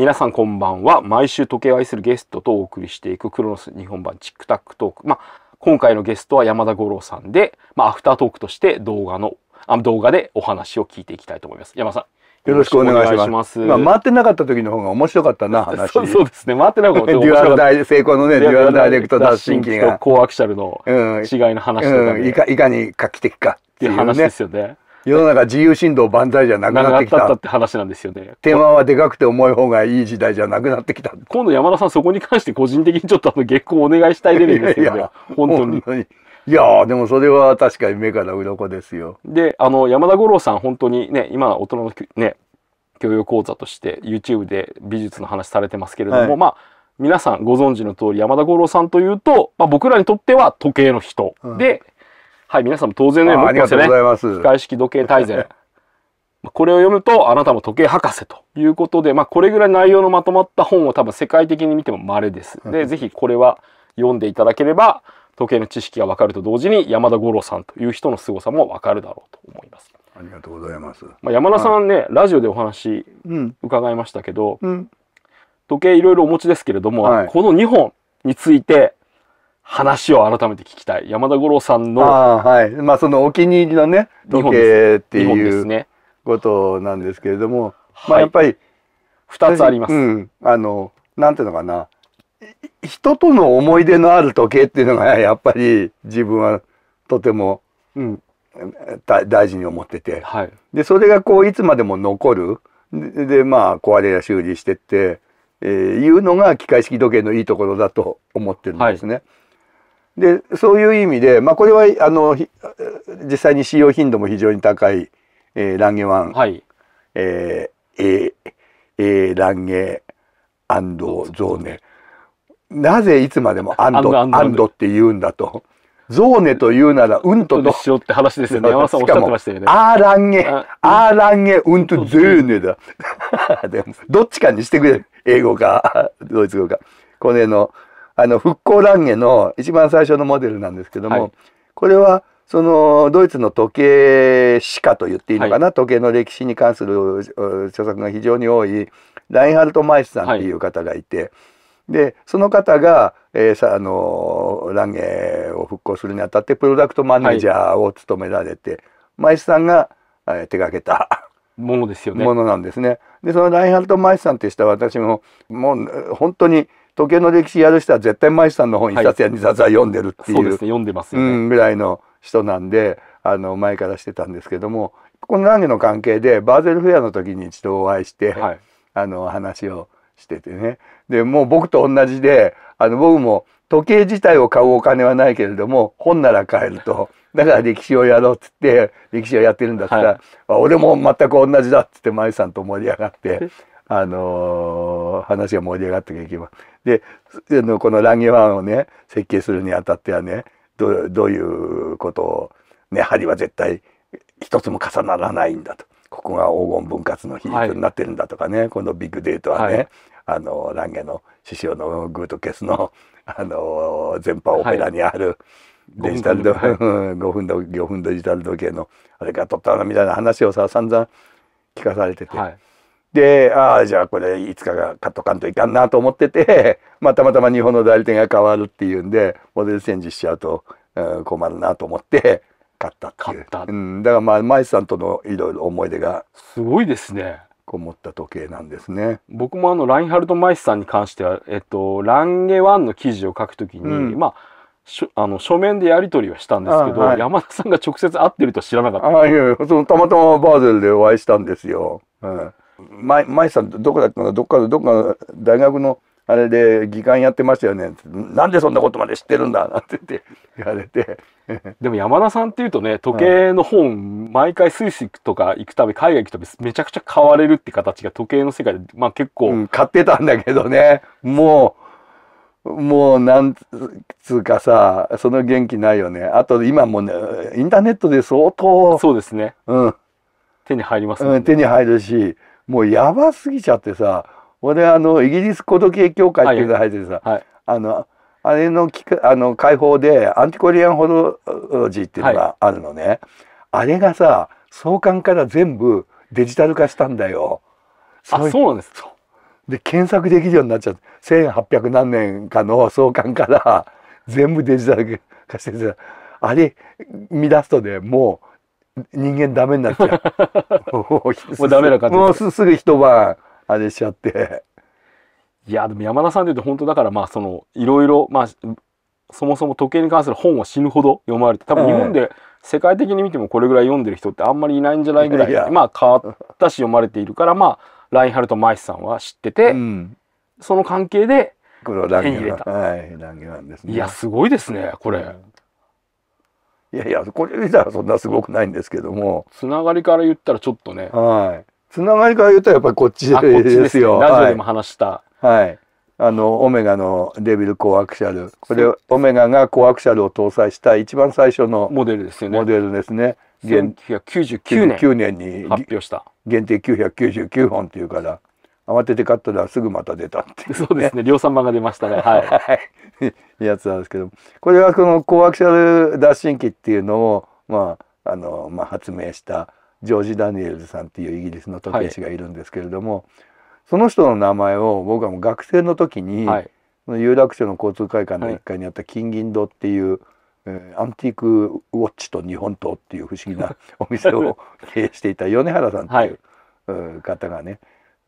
皆さんこんばんは毎週時計を愛するゲストとお送りしていくクロノス日本版チックタックトーク、まあ、今回のゲストは山田五郎さんで、まあ、アフタートークとして動画のあ動画でお話を聞いていきたいと思います山田さんよろしくお願いします。まあ、回ってなかった時の方が面白かったな、話。そうそうですね。回ってなかった。デュアルダイ、成功のね、デュアルダイレクト脱進機が。高アクシャルの違いの話とか、ね、うん、うん、いか。いかに画期的かっていう、ね、話ですよね。世の中自由振動万歳じゃなくなってきたって話なんですよね手間はでかくて重い方がいい時代じゃなくなってきた今度山田さんそこに関して個人的にちょっとあの月光お願いしたいレベルですけど、ね、いや本当に。いやでもそれは確かに目から鱗ですよ。であの山田五郎さん本当にね今大人のね教養講座として YouTube で美術の話されてますけれども、はい、まあ皆さんご存知の通り山田五郎さんというと、まあ、僕らにとっては時計の人、うん、ではい、皆さんも当然ね、よう持ってますよね。ありがとうございます。機械式時計大全。これを読むとあなたも時計博士ということで、まあ、これぐらい内容のまとまった本を多分世界的に見ても稀です。で、ぜひこれは読んでいただければ時計の知識がわかると同時に山田五郎さんという人の凄さもわかるだろうと思います。ありがとうございます。まあ、山田さんね、はい、ラジオでお話伺いましたけど、うん、時計いろいろお持ちですけれども、はい、この2本について話を改めて聞きたい山田五郎さんのはいまあ、そのお気に入りのね時計っていうことなんですけれども、まあ、やっぱり、はい、つあります、うん、あのなんていうのかな人との思い出のある時計っていうのがやっぱり自分はとても、うん、大事に思ってて、はい、でそれがこういつまでも残るででまあ壊れや修理してって、えー、いうのが機械式時計のいいところだと思ってるんですね。はいでそういう意味で、まあ、これはあの実際に使用頻度も非常に高い、えー、ランゲワン、はいえーえーえー、ランゲアンドゾーネなぜいつまでもアンドアンドって言うんだと。ゾーネというなら、うんとと。しよって話ですよね。山さんおっしゃってましたよね。アーランゲ、アーランゲ、うんとゼーネだ。でも、どっちかにしてくれ。英語か、ドイツ語か。これの、あの復興ンゲの一番最初のモデルなんですけども、はい、これはそのドイツの時計史家と言っていいのかな、はい、時計の歴史に関する著作が非常に多いラインハルト・マイスさんっていう方がいて、はい、でその方が、えー、さあのランゲを復興するにあたってプロダクトマネージャーを務められて、はい、マイスさんが、えー、手がけた。ものですよね。ものなんですね。でそのラインハルト・マイスさんって人は私ももう本当に時計の歴史やる人は絶対舞さんの本一冊や二冊は読んでるっていう、はい、そうですね読んでますよね、うん、ぐらいの人なんであの前からしてたんですけどもこの何の関係でバーゼルフェアの時に一度お会いして、はい、あの話をしててねでもう僕と同じであの僕も時計自体を買うお金はないけれども本なら買えるとだから歴史をやろうっつって歴史をやってるんだったら、はい、俺も全く同じだっつって舞さんと盛り上がってあのー、話が盛り上がっていけばでこの「ランゲワン」をね設計するにあたってはねどどういうことを、ね、針は絶対一つも重ならないんだとここが黄金分割の比率になってるんだとかね、はい、このビッグデートはね、はい、あのランゲの師匠のグートケスの、あのー、全般オペラにある、はいデジタル時5分度5 分デジタル時計のあれがとったなみたいな話をさ散々聞かされてて、はい、でああじゃあこれいつかが買っとかんといかんなと思ってて、まあ、たまたま日本の代理店が変わるっていうんでモデルチェンジしちゃうと、うん、困るなと思って買ったっていううん、だからまあ舞さんとのいろいろ思い出がすごいですねこもった時計なんですね僕もあのラインハルト・マイスさんに関しては、えっと、ランゲワンの記事を書くときに、うん、まああの書面でやり取りはしたんですけど、はい、山田さんが直接会ってると知らなかったあいやいやそのたまたまバーゼルでお会いしたんですよ、うん舞前さんどこだっどっかどっか大学のあれで議官やってましたよねなんでそんなことまで知ってるんだなんて言って言われて でも山田さんっていうとね時計の本、毎回スイスとか行くたび海外行くたびめちゃくちゃ買われるって形が時計の世界でまあ結構、うん、買ってたんだけどねもうもうなんつうかさその元気ないよねあと今もねインターネットで相当そうですねうん手に入りますね、うん、手に入るしもうやばすぎちゃってさ俺あのイギリス古時計協会っていうのが入っててさ、はいはい、あのあれのきあの解放でアンティコリアンホロジーっていうのがあるのね、はい、あれがさ創刊から全部デジタル化したんだよ。あそうなんですで検索できるようになっちゃって1800何年かの創刊から全部デジタル化してあれ見出すとねもう人間ダメになっちゃう もうダメな感じもうすぐ一晩あれしちゃっていやでも山田さんでいうと本当だからまあそのいろいろまあそもそも時計に関する本を死ぬほど読まれて多分日本で世界的に見てもこれぐらい読んでる人ってあんまりいないんじゃないぐらいまあ変わったし読まれているからまあラインハルト・マイスさんは知ってて、うん、その関係で手に入れた。はい、いやすごいですねこれ。うんいやいやこれ見たらそんなすごくないんですけどもつながりから言ったらちょっとねはいつながりから言ったらやっぱりこっちですよです、ラジオでも話した、はい、はい、あのオメガのデビルコアクシャルこれオメガがコアクシャルを搭載した一番最初のモデルですよねモデルですね1999年年に発表した限定999本っていうから慌てて買ったらすぐまた出たっていう、ね、そうですね量産版が出ましたね はいやつなんですけどこれはこのコアクシャル脱進機っていうのを、まああのまあ、発明したジョージ・ダニエルズさんっていうイギリスの時計師がいるんですけれども、はい、その人の名前を僕はもう学生の時に、はい、その有楽町の交通会館の1階にあった金銀堂っていう、はいアンティークウォッチと日本刀っていう不思議な お店を経営していた米原さんっていう、方がね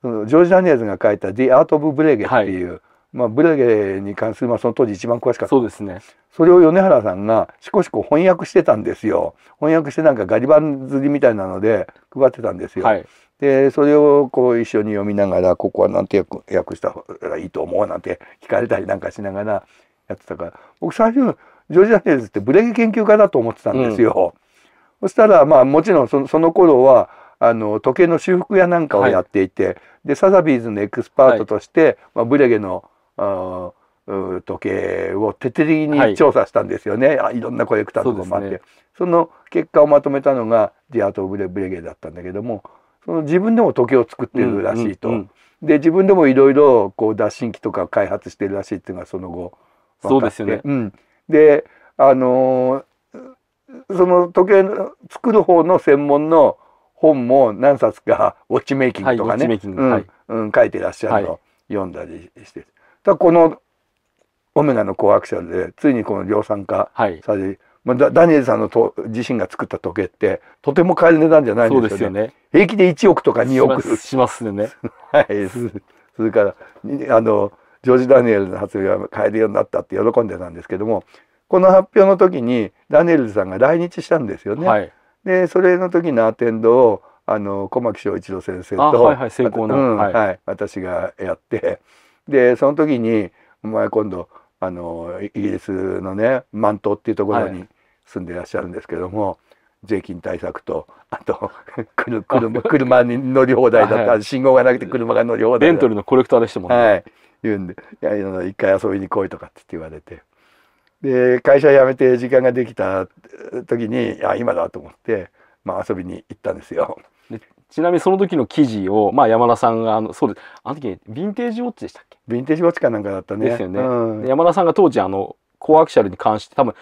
ジョージ・アニエズが書いた「The Art of Brege」っていう、はい、まあ、ブレゲに関する、まあ、その当時一番詳しかったそうですねそれを米原さんがしこしこ翻訳してたんですよ翻訳してなんかガリバン釣りみたいなので配ってたんですよ、はい、でそれをこう一緒に読みながらここはなんて訳したらいいと思うなんて聞かれたりなんかしながらやってたから僕最初ジョージ・アネーズってブレゲ研究家だと思ってたんですよ、うん、そしたらまあもちろんその頃はあの時計の修復屋なんかをやっていて、はいでサザビーズのエクスパートとして、はい、まあ、ブレゲのあ時計を徹底的に調査したんですよね、はい、あいろんなコレクターとかもあってそ、ね,、の結果をまとめたのがディアート・ブレブレゲだったんだけどもその自分でも時計を作ってるらしいと、うんうんうん、で自分でもいろいろ脱進機とか開発してるらしいっていうのがその後分かってそうですよね、うん、であのー、その時計の作る方の専門の本も何冊かウォッチメイキングとかね、はいうんうん、書いてらっしゃるの、を読んだりしてだこの「オメガのコアアクションで」ついにこの量産化されはいまあ、ダニエルさんのと自身が作った時計ってとても買える値段じゃないんですよね。よね平気で1億とか2億しますね。はい、それからあのジョージ・ダニエルの発表は買えるようになったって喜んでたんですけどもこの発表の時にダニエルさんが来日したんですよね。はい、でそれの時のアテンドをあの小牧翔一郎先生とはいはい成功の、うんはい、はい、私がやってでその時にお前今度あのイギリスのねマントっていうところに住んでいらっしゃるんですけども、はい、税金対策とあと 車車に乗り放題だった、はい、信号がなくて車が乗り放題ベントリーのコレクターでしたもんね。はい、言うんで「いや一回遊びに来い」とかって言われて。で会社辞めて時間ができた時にあ今だと思って、まあ、遊びに行ったんですよ。ちなみにその時の記事を、まあ、山田さんがあのそうですあの時ヴィンテージウォッチでしたっけヴィンテージウォッチかなんかだったね。ですよね。うん、山田さんが当時あのコアアクシャルに関して多分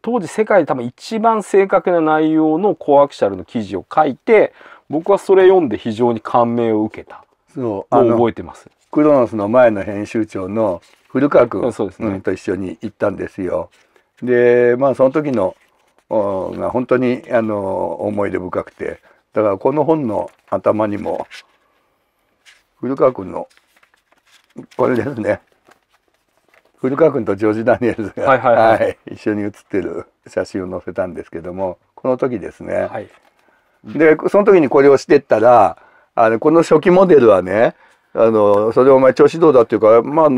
当時世界で多分一番正確な内容のコアアクシャルの記事を書いて僕はそれ読んで非常に感銘を受けたそうあ覚えてます。クロノスの前の編集長の古川君、ねうん、と一緒に行ったんですよ。でまあその時のが本当にあの思い出深くてだからこの本の頭にも古川君のこれですね古川君とジョージ・ダニエルズが、はいはいはいはい、一緒に写ってる写真を載せたんですけどもこの時ですね。はい、でその時にこれをしてったらあのこの初期モデルはねあのそれお前調子どうだっていうから「まあ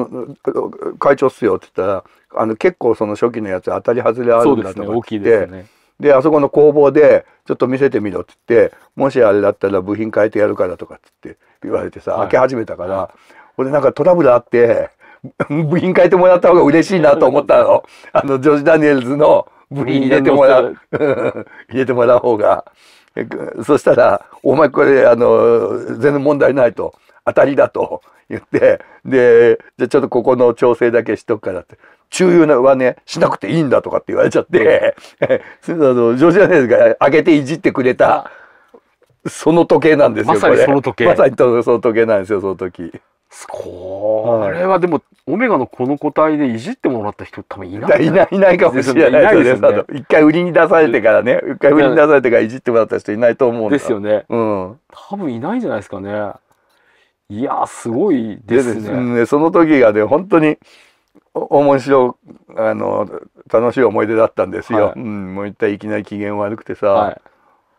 会長っすよ」って言ったらあの結構その初期のやつ当たり外れあるんだとかってで、ねで、あそこの工房で「ちょっと見せてみろ」って言って「もしあれだったら部品変えてやるから」とかって言われてさ、はい、開け始めたから、はい、俺なんかトラブルあって部品変えてもらった方が嬉しいなと思ったのあのジョージ・ダニエルズの部品入れてもらう 入れてもらう方が。そしたら「お前これあの全然問題ない」と。当たりだと言ってでじゃちょっとここの調整だけしとくからって中油のはねしなくていいんだとかって言われちゃって あのジョージアネスが開けていじってくれたその時計なんですよまさにその時計まさにその時計なんですよその時。これはでも、オメガのこの個体でいじってもらった人多分いないいないいないかもしれないですね。一、回売りに出されてからね、一回売りに出されてからいじってもらった人いないと思うんですよね。うん。多分いないんじゃないですかね。いやすごいですね。でその時がね本当に面白あの楽しい思い出だったんですよ。はい、うん、もう一体いきなり機嫌悪くてさ。はい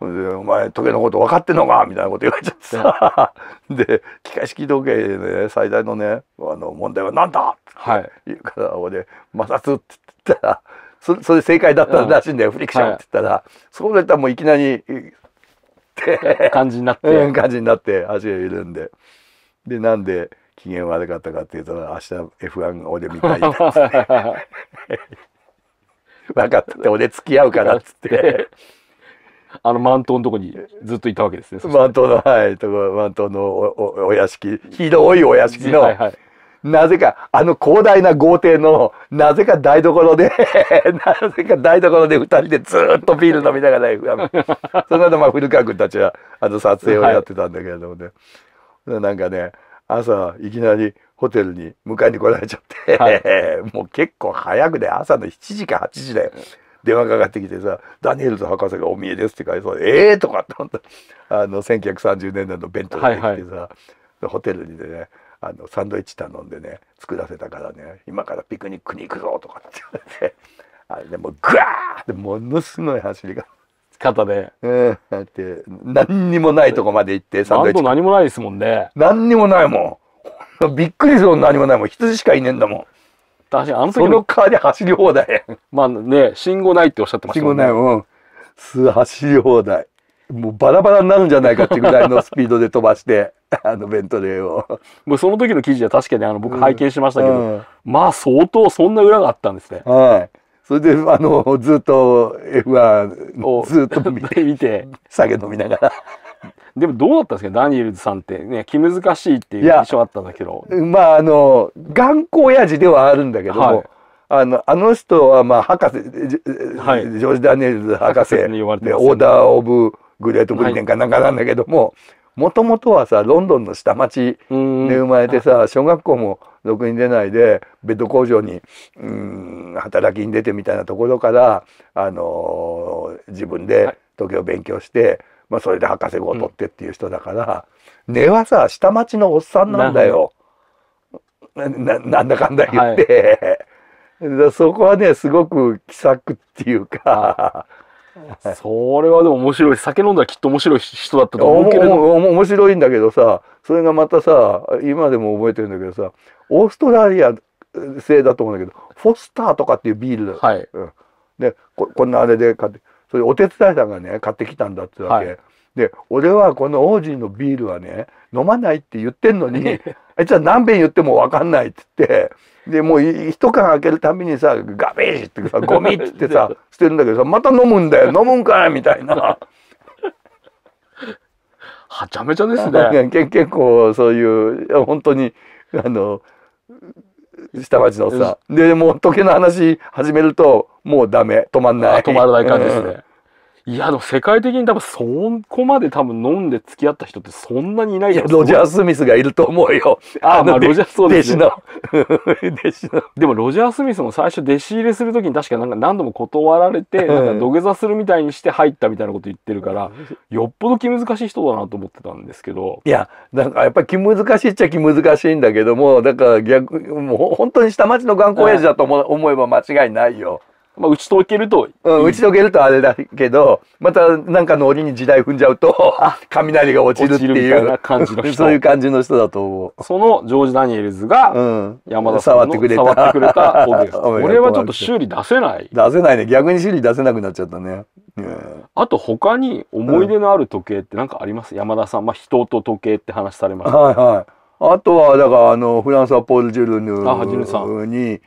お前時計のこと分かってんのかみたいなこと言われちゃってさ で機械式時計で、ね、最大のねあの問題は何だって言うから俺「摩擦」って言ったらそそれ正解だったらしいんだよ、うん、フリクションって言ったら、はい、そうだったらもういきなりって 感じになって感じになって足が緩んで。でなんで機嫌悪かったかっていうと明日 F1 俺見たいっつって 分かったって俺付き合うからっつって あのン島のとこにずっといたわけですね満島のはいとこ満島のおお屋敷広いお屋敷の、はいはい、なぜかあの広大な豪邸のなぜか台所で なぜか台所で2人でずっとビール飲みながらその後まあ古川君たちはあの撮影をやってたんだけれどもね、はいなんかね朝いきなりホテルに迎えに来られちゃって、はい、もう結構早くで、ね、朝の7時か8時で電話かかってきてさ「ダニエルズ博士がお見えです」って返そう「ええー!」とかってあの1930年代の弁当にててさ、はいはい、ホテルにでねあのサンドイッチ頼んでね作らせたからね「今からピクニックに行くぞ」とかって言われてあれでもうグワーってものすごい走りが方で。ええって何にもないとこまで行ってサンドイッチ。何もないですもんね。何にもないもん。びっくりする何もないもん。羊しかいねえんだもん。確かにあの時その川で走り放題。まあね信号ないっておっしゃってましたもんね。信号ない。もん。す走り放題。もうバラバラになるんじゃないかっていうぐらいのスピードで飛ばして あのベントレーをもうその時の記事は確かにあの僕拝見しましたけど、うんうん、まあ相当そんな裏があったんですねはいそれであのずっと F1 をずっと見て 見て酒飲みながら。でもどうだったんですかダニエルズさんってね気難しいっていう印象あったんだけどまああの頑固親父ではあるんだけども、はい、あのあの人はまあ博士、はい、ジョージ・ダニエルズ博士で、ね、オーダー・オブ・グレート・ブリテンかなんかなんだけども、はいもともとはさロンドンの下町で生まれてさ小学校もろくに出ないでベッド工場にうん働きに出てみたいなところから、あのー、自分で時計を勉強して、はい、まあ、それで博士号を取ってっていう人だから、うん、根はさ下町のおっさんなんだよ。ななんだかんだ言って、はい、そこはねすごく気さくっていうか それはでも面白い酒飲んだらきっと面白い人だったと思うけれど面白いんだけどさそれがまたさ今でも覚えてるんだけどさオーストラリア製だと思うんだけどフォスターとかっていうビール、はいうん、でここんなあれで買ってそれお手伝いさんがね買ってきたんだってわけ、はい、で俺はこの王子のビールはね飲まないって言ってんのにあいつは何遍言っても分かんないっつってでもう一缶開けるたびにさガビーってさ ゴミっつってさ捨てるんだけどさまた飲むんだよ飲むんかいみたいな。はちゃめちゃですね。結構そういう本当にあの下町のさでもう時計の話始めるともうダメ止まんない止まらない感じですね。いや、でも世界的に多分そこまで多分飲んで付き合った人ってそんなにいないいや、ロジャー・スミスがいると思うよ。ああ、まあロジャー、そうですね。弟子の。弟子の。でもロジャー・スミスも最初弟子入れするときに確かなんか何度も断られて、なんか土下座するみたいにして入ったみたいなこと言ってるから、よっぽど気難しい人だなと思ってたんですけど。いや、なんかやっぱり気難しいっちゃ気難しいんだけども、だから逆、もう本当に下町の頑固親父だと思えば間違いないよ。まあ、打ち解けるといい、うん、打ち解けるとあれだけどまたなんかの折に時代踏んじゃうと雷が落ちるっていう そういう感じの人だと思うそのジョージ・ダニエルズが山田さんの、う触ってくれた触ってくれた俺 はちょっと修理出せない出せないね逆に修理出せなくなっちゃったね、うん、あと他に思い出のある時計って何かあります、うん、山田さん、まあ、人と時計って話されました、はいはい、あとはだからあのフランスはポール・ジュルヌに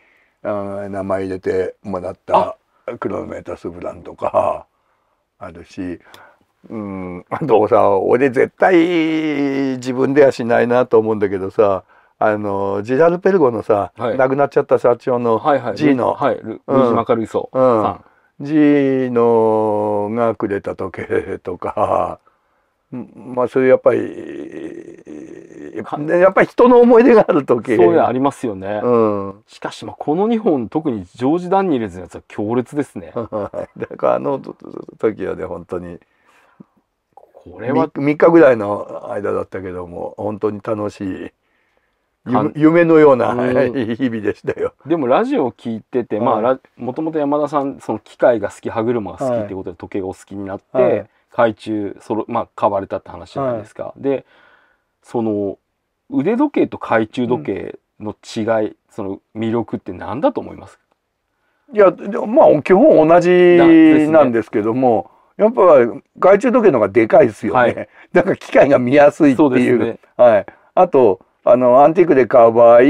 あ名前入れてもらったクロメタスブランとかあるしうんあとさ俺絶対自分ではしないなと思うんだけどさあのジラルペルゴのさ、はい、亡くなっちゃった社長の G の、はいはい、ルうん G のがくれた時計とか、まあそれやっぱりでやっぱり人の思い出がある時そういうのありますよね、うん、しかしまあこの2本特にジョージ・ダンニエルズのやつは強烈ですね だからあの時はね本当にこれは 3, 3, 日ぐらいの間だったけども本当に楽しい夢のような日々でしたよ、でもラジオを聞いてて、はい、まあもともと山田さんその機械が好き歯車が好きってことで時計がお好きになって、はい、海中そろまあ買われたって話じゃないですか、はい、でその腕時計と懐中時計の違い、うん、その魅力って何だと思いますいやでもまあ基本同じなんですけども、ね、やっぱ懐中時計の方がでかいですよね、はい、だ から機械が見やすいっていう、ね、はい、あとあのアンティークで買う場合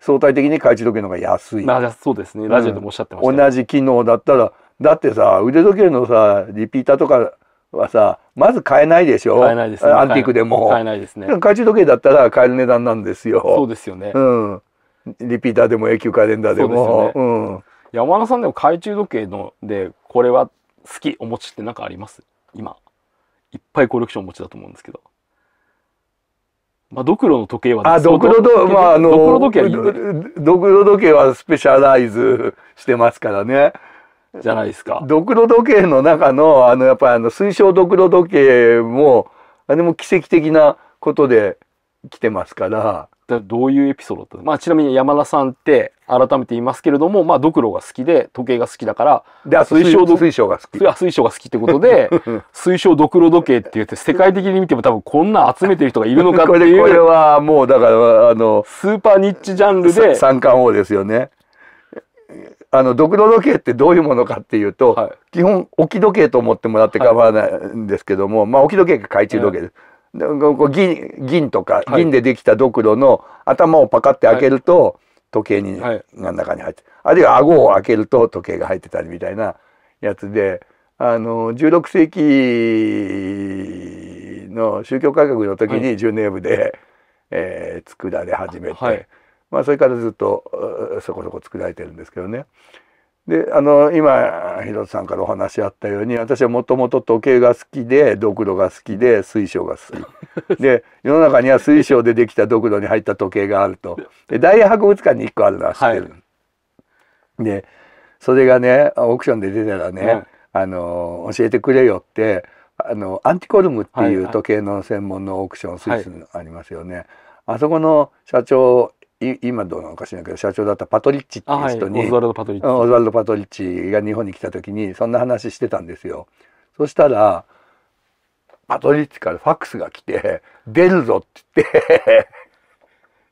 相対的に懐中時計の方が安い、まあ、そうですねラジオでもおっしゃってました、ねうん、同じ機能だったらだってさ腕時計のさリピーターとかはさまず買えないでしょ買えないです、ね、アンティークでも買えないですね懐中時計だったら買える値段なんですよそうですよねうんリピーターでも永久カレンダーでもう、ね、うん山田さんでも懐中時計のでこれは好きお持ちって何かあります今いっぱいコレクションお持ちだと思うんですけどまあ、ドクロの時計は、あ、ドクロど、まあ、あの、時計ドクロ時計はスペシャライズしてますからね。じゃないですか。ドクロ時計の中の、あの、やっぱりあの、水晶ドクロ時計も、あれも奇跡的なことで来てますから。だどういうエピソードだったまあ、ちなみに山田さんって改めて言いますけれども、まあ、ドクロが好きで時計が好きだからで水晶水晶が好き水晶が好きってことで 水晶ドクロ時計って言って世界的に見ても多分こんな集めてる人がいるのかっていう これはもうだからあのスーパーニッチジャンルで三冠王ですよねあのクロ時計ってどういうものかっていうと、はい、基本置き時計と思ってもらって構わないんですけども、はい、まあ置き時計が懐中時計です。え銀銀とか、銀でできたドクロの頭をパカって開けると、時計に、ん中に入ってあるいは顎を開けると時計が入ってたりみたいなやつであの16世紀の宗教改革の時にジュネーブで、えー、作られ始めて、まあ、それからずっとそこそこ作られてるんですけどね。であの今広瀬さんからお話あったように私はもともと時計が好きでドクロが好きで水晶が好き で世の中には水晶でできたドクロに入った時計があるとで大英博物館に1個あるのは知ってる。はい、でそれがねオークションで出たらね、うん、あの教えてくれよってあのアンティコルムっていう時計の専門のオークション、はい、スイスにありますよね。はい、あそこの社長今どうなのかしらけど社長だったパトリッチっていう人に、はい、オズワルド・パトリッチ、うん、オズワルド・パトリッチが日本に来た時にそんな話してたんですよ。そしたらパトリッチからファックスが来て「出るぞ」って言って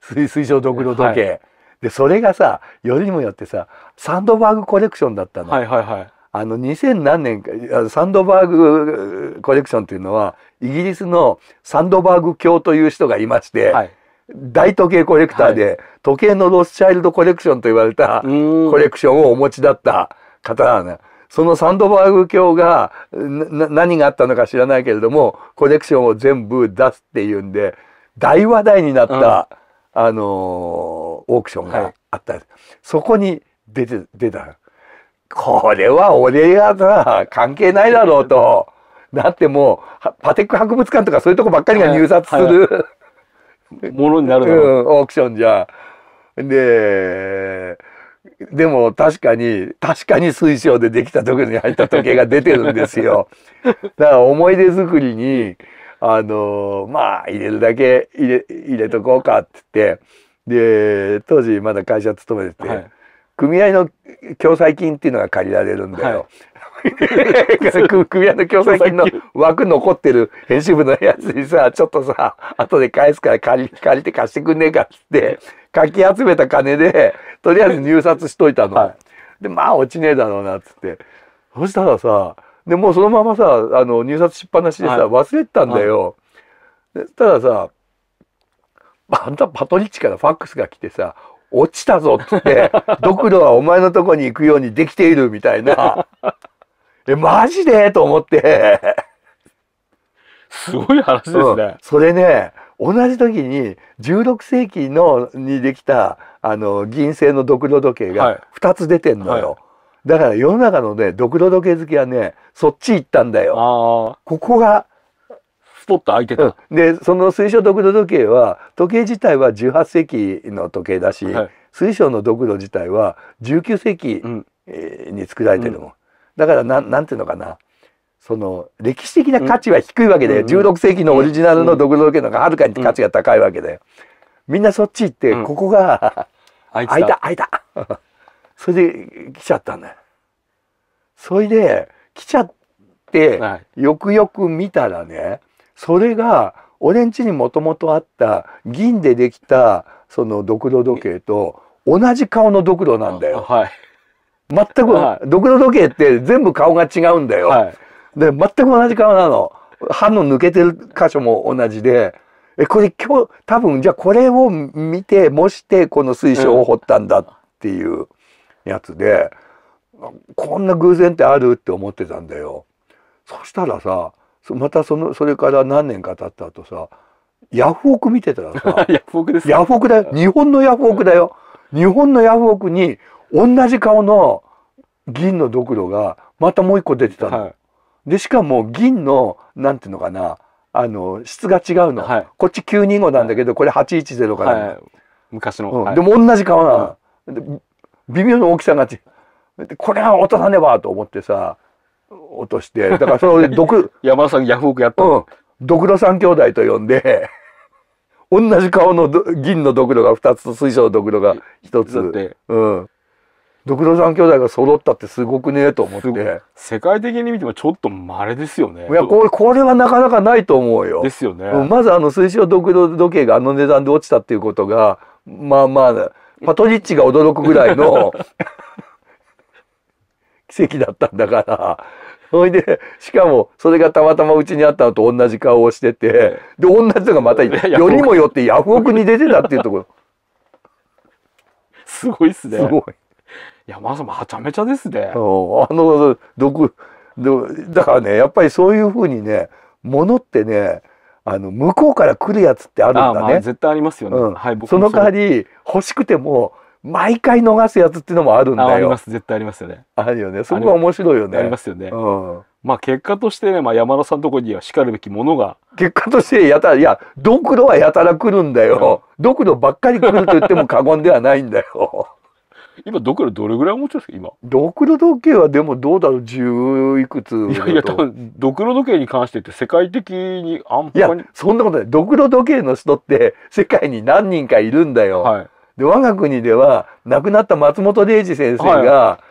水水上ドクロ時計、はい、でそれがさよりにもよってさサンドバーグコレクションだったの。はいはいはいあの2000何年かサンドバーグコレクションっていうのはイギリスのサンドバーグ教という人がいまして、はい大時計コレクターで、はい、時計のロスチャイルドコレクションと言われたコレクションをお持ちだった方なの、ね、そのサンドバーグ卿が何があったのか知らないけれどもコレクションを全部出すっていうんで大話題になった、うん、あのー、オークションがあったんです、はい、そこに出て出たこれは俺がさ関係ないだろうと。だってもうパテック博物館とかそういうとこばっかりが入札する、はいはい ものになるだうん、オークションじゃ。で、でも確かに、確かに水晶でできた時に入った時計が出てるんですよ。だから思い出作りに、あの、まあ入れるだけ入れ、入れとこうかって言って、で、当時まだ会社勤めてて、はい、組合の共済金っていうのが借りられるんだよ。はい、組 合の協賛金の 枠残ってる編集部のやつにさ、ちょっとさ、後で返すから借り借りて貸してくんねえかっつって、かき集めた金で、とりあえず入札しといたの。はい、で、まあ落ちねえだろうなっつって。そしたらさ、でもうそのままさ、あの入札しっぱなしでさ、はい、忘れてたんだよ。はい、たださ、あんたパトリッチからファックスが来てさ、落ちたぞっつって、ドクロはお前のとこに行くようにできているみたいな。え、マジで と思って。すごい話ですね、うん、それね、同じ時に16世紀のにできたあの銀製のドクロ時計が2つ出てんのよ。はいはい、だから世の中のね、ドクロ時計好きはね、そっち行ったんだよ。ここがスポット開いてた、うん、でその水晶ドクロ時計は時計自体は18世紀の時計だし、はい、水晶のドクロ自体は19世紀に作られてるもん、うんだからななんていうのかなその歴史的な価値は低いわけだよ、うん、16世紀のオリジナルの独時計の方がはるかに価値が高いわけだよ。みんなそっち行って、ここが開いた開いた それで来ちゃったんだよ。それで来ちゃって、よくよく見たらねそれが俺ん家にもともとあった銀でできたそのドクロ時計と同じ顔のドクロなんだよ。はい、全く、はい、毒の時計って全部顔が違うんだよ。はい、で、全く同じ顔なの。歯の抜けてる箇所も同じで。え、これ今日、多分、じゃあこれを見て、模して、この水晶を掘ったんだっていうやつで、うん、こんな偶然ってあるって思ってたんだよ。そしたらさ、またその、それから何年か経った後さ、ヤフオク見てたらさ、ヤフオクですヤフオクだよ。日本のヤフオクだよ。日本のヤフオクに同じ顔の銀のドクロがまたもう一個出てたの。はい、でしかも銀のなんていうのかなあの質が違うの、はい、こっち925なんだけどこれ810から、はい、昔の、うん、でも同じ顔なの、微妙な大きさが違うこれは落とさねばと思ってさ落としてだからその毒 山田さんヤフオクやったの、うん、ドクロ三兄弟と呼んで 同じ顔の銀のドクロが2つと水晶のドクロが1つ。うん独道三兄弟が揃ったってすごくねと思って世界的に見てもちょっと稀ですよねいやこれこれはなかなかないと思うよですよね、まずあの水晶クロ時計があの値段で落ちたっていうことがまあまあパトリッチが驚くぐらいの 奇跡だったんだからそれでしかもそれがたまたまうちにあったのと同じ顔をしててで同じのがまたよりもよってヤフオクに出てたっていうところ すごいっすねすごい山田さんはちゃめちゃですね。あの毒だからねやっぱりそういうふうにねものってねあの向こうから来るやつってあるんだね。絶対ありますよね。うん、はい、僕その代わり欲しくても毎回逃すやつっていうのもあるんだよ。あります絶対ありますよね。あるよね。そこは面白いよね。ありますよね。うん。まあ結果としてね、まあ、山田さんのとこにはしかるべきものが結果としてやたらいやドクロはやたら来るんだよ、うん、ドクロばっかり来ると言っても過言ではないんだよ今ドクロどれぐらい持ちですか今ドクロ時計はでもどうだろう10いくついやいや多分ドクロ時計に関してって世界的にあんまりいやそんなことないドクロ時計の人って世界に何人かいるんだよ、はい、で我が国では亡くなった松本零士先生が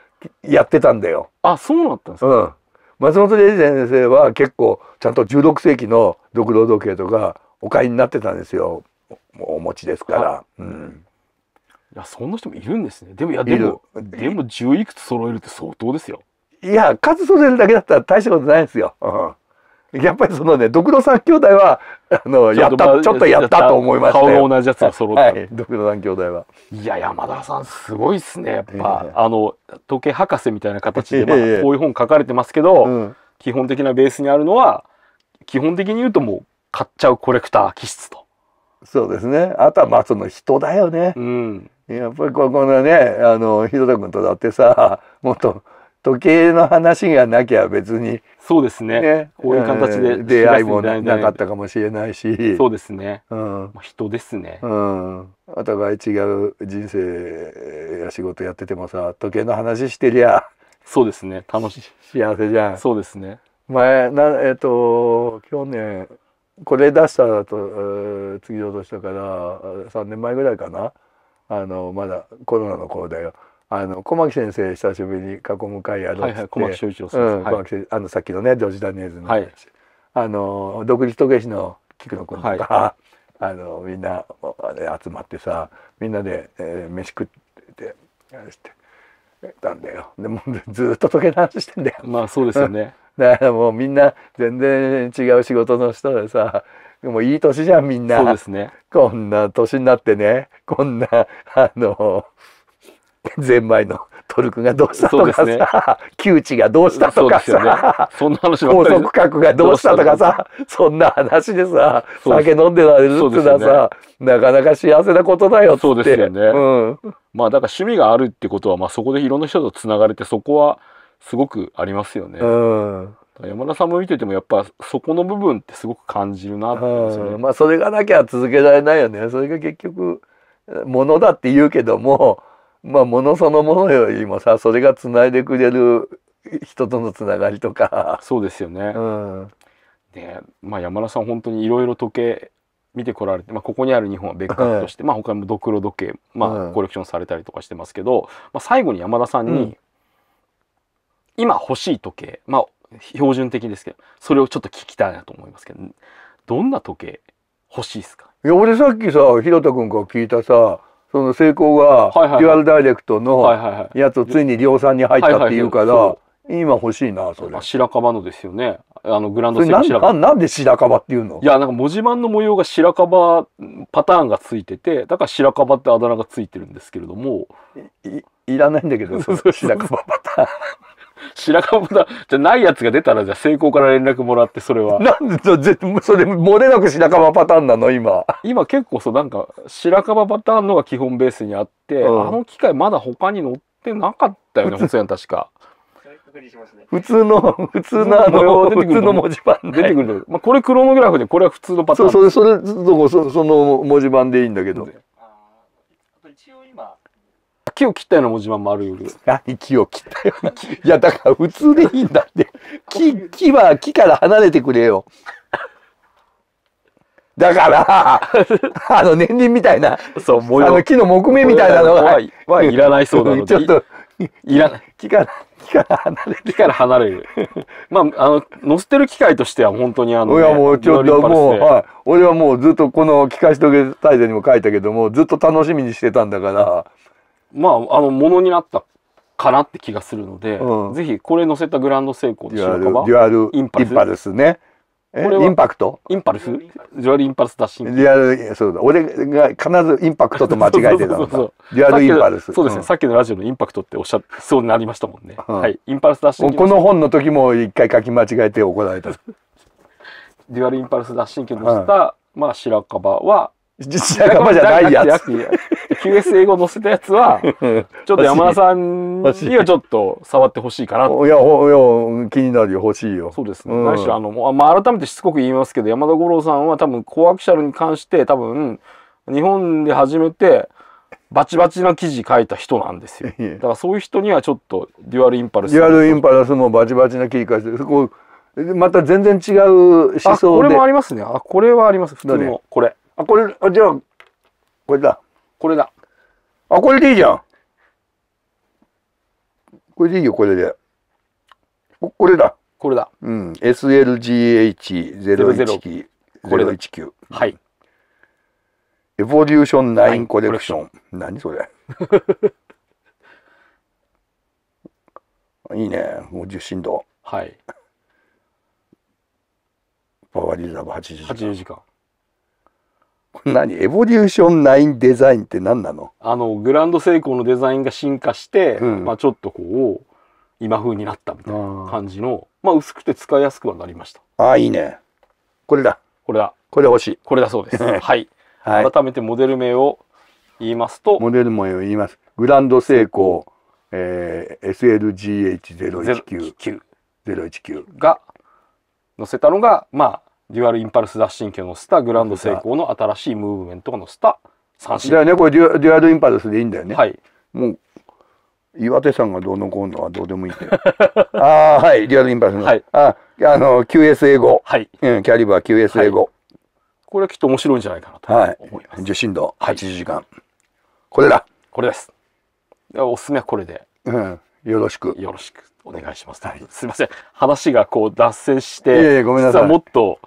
やってたんだよ、はい、あそうだったんですか、うん、松本零士先生は結構ちゃんと16世紀のドクロ時計とかお買いになってたんですよお持ちですから、はい、うんいやそんな人もいるんですねでもいやでもでも十いくつ揃えるって相当ですよいや数揃えるだけだったら大したことないですよ、うん、やっぱりそのね独路三兄弟はあのやった、まあ、ちょっとやったと思いましたよ顔の同じやつが揃った、はい、独路三兄弟はいや山田さんすごいっすねやっぱ、あの時計博士みたいな形で、まあ、こういう本書かれてますけど、うん、基本的なベースにあるのは基本的に言うともう買っちゃうコレクター気質とそうですねあとはまあその人だよね、うん、やっぱりここのねあのひろた君とだってさもっと時計の話がなきゃ別にそうですねねこういう形で、出会いもなかったかもしれないしそうですね、うん、人ですね、うん、お互い違う人生や仕事やっててもさ時計の話してりゃそうですね楽しい幸せじゃんそうですね前なえっ、と去年これ出したと、えー、次落としたから3年前ぐらいかなあのまだコロナの頃だよあの小牧先生久しぶりに囲む会やろうっって小牧修一郎さあのさっきのねジョージダネーズの、はい、あの独立時計師の菊野君とか、はい、あのみんな集まってさみんなで、えー、飯食ってあしてたんだよでもずっと時計の話してんだよ。まあそうですよね だからもうみんな全然違う仕事の人でさもういい年じゃんみんな。そうですね。こんな年になってね、こんな、あの、ゼンマイのトルクがどうしたとかさ、窮地がどうしたとかさ、そ、ね,、んな話高速核がどうしたとかさ、そんな話でさ、酒飲んでられるってのはさ、ね、なかなか幸せなことだよって。そうですよね。うん、まあだから趣味があるってことは、まあそこでいろんな人とつながれて、そこはすごくありますよね。うん山田さんも見ててもやっぱそこの部分ってすごく感じるなって、ね、まあそれがなきゃ続けられないよねそれが結局ものだって言うけどもまあものそのものよりもさそれがつないでくれる人とのつながりとかそうですよね、うん、で、まあ、山田さん本当にいろいろ時計見てこられて、まあ、ここにある日本は別格として、はい、まあ他にもドクロ時計、まあ、コレクションされたりとかしてますけど、うん、まあ、最後に山田さんに、うん、今欲しい時計、まあ、標準的ですけどそれをちょっと聞きたいなと思いますけどどんな時計欲しいですかいや俺さっきさひろた君から聞いたさその成功がデュアルダイレクトのやつをついに量産に入ったっていうから今欲しいなそれ白樺のですよねあのグランドセル白なんで白樺っていうのいやなんか文字盤の模様が白樺パターンがついててだから白樺ってあだ名がついてるんですけれどもいらないんだけどその白樺パターン 白樺だ、じゃないやつが出たら、じゃあ成功から連絡もらって、それは。なんで、それ、漏れなく白樺パターンなの、今。今結構そう、なんか、白樺パターンのが基本ベースにあって、うん、あの機械まだ他に載ってなかったよね、普通やん、確か。普通の普通のあの普通の文字盤出てくるまあこれクロノグラフでこれは普通のパターンそうそれそれその文字盤でいいんだけど一応今木を切ったような文字盤もあるよ何木を切ったようないやだから普通でいいんだって木木は木から離れてくれよだからあの年輪みたいなそう模様あの木の木目みたいなのははいらないそうなのでちょっといらない木から木から離れ木から離れるまああの乗せてる機械としては本当にあの、ね、や、もうちょっともう、はい、俺はもうずっとこの「機械しとけ大全」にも書いたけどもずっと楽しみにしてたんだから。まああのものになったかなって気がするので、うん、ぜひこれ載せたグランドセイコーの白カバデュアルインパルスねこれインパクトインパルスデュアルインパルスダッデュアルそうだ俺が必ずインパクトと間違えてたのデュアルインパルスそうですね、さっきのラジオのインパクトっておっしゃそうになりましたもんね、うん、はいインパルスダッこの本の時も一回書き間違えて怒られたデュアルインパルスダッシングのした、まあ白樺は白樺じゃないやつ q s 英語載せたやつは、ちょっと山田さんにはちょっと触ってほしいかなと。いや、いや、気になるよ、欲しいよ。そうですね。うん、あの、まあ、改めてしつこく言いますけど、山田五郎さんは多分、コアクシャルに関して、多分、日本で初めて、バチバチな記事書いた人なんですよ。だからそういう人にはちょっとデュアルインパルス。デュアルインパルスもバチバチな記事書いて、そこまた全然違う思想で。これもありますね。あ、これはあります。普通のこれ。あ、これ、あじゃあこれだ。これだ。あ、これでいいじゃん。これでいいよ、これで。これだ。これだ。うん。SLGH019。019。はい。エボリューション9コレクション。何それ。いいね。もう受信振動。はい。パワーリザーブ80時間。80時間。何エボリューションインデザインって何なのあのグランドセイコーのデザインが進化して、うん、まあ、ちょっとこう今風になったみたいな感じの、まあ、薄くて使いやすくはなりましたあいいねこれだこれだこれ欲しいこれだそうです はい、はい、改めてモデル名を言いますとモデル名を言いますグランドセイコー、えー、SLGH019 019が載せたのがまあデュアルインパルス脱進経のスターグランド成功の新しいムーブメントのスタ三振だよねこれデュデュアルインパルスでいいんだよねはいもう岩手さんがどうのこうのはどうでもいいんだよ ああはいデュアルインパルスの、はい、ああの QSA5 はい、うん、キャリバー QSA5、はい、これはきっと面白いんじゃないかなと思います、はい、受信度80時間、はい、これだこれですおすすめはこれでうんよろしくよろしくお願いします、はい、すみません話がこう脱線してごめんなさいもっと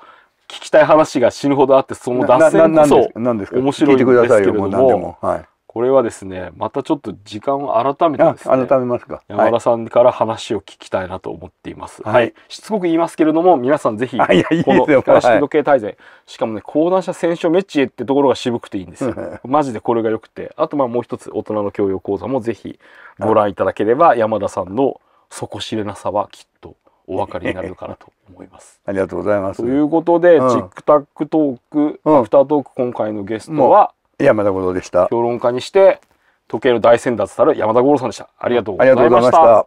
聞きたい話が死ぬほどあってその脱線こそ面白いんですけれども、はい、これはですねまたちょっと時間を改めてですね改めますか山田さんから話を聞きたいなと思っています、はい、はい、しつこく言いますけれども皆さんぜひこの倉敷時計大全、しかもね講談社選書メチエってところが渋くていいんですよ マジでこれが良くてあとまあもう一つ大人の教養講座もぜひご覧いただければ山田さんの底知れなさはきっとお分かりになるかなと思います。ありがとうございます。ということで、うん、チックタックトーク、うん、アフタートーク今回のゲストは山田五郎でした。評論家にして時計の大先達たる山田五郎さんでした。ありがとうございました。